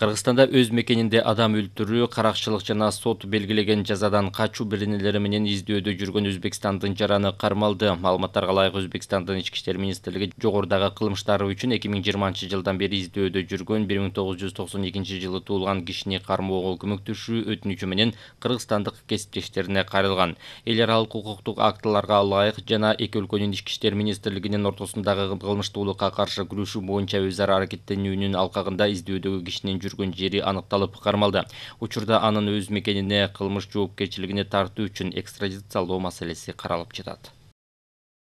Кыргызстанда өз мекенинде адам өлтүрүү, каракчылык жана сот белгилеген жазадан качуу беренелери менен издөөдө жүргөн Өзбекстандын жараны кармалды. Маалыматтарга ылайык Өзбекстандын ички иштер министрлиги жогорудагы кылмыштары үчүн 2020 жылдан бери издөөдө жүргөн 1992 жылы туулган кишини кармоого көмөктөшүү өтүнүчү менен кыргызстандык кесиптештерине кайрылган. Эл аралык укуктук актыларга ылайык жана эки өлкөнүн ички иштер министрлигинин ортосундагы кылмыштуулукка каршы күрөшүү боюнча өз ара аракеттенүүнүн алкагында издөөдөгү кишинин жүргөн жери аныкталып кармалды учурда анын өз мекенине кылмыш жоопкерчилигине тартуу үчүн экстрадициялоо маселеси каралып жатат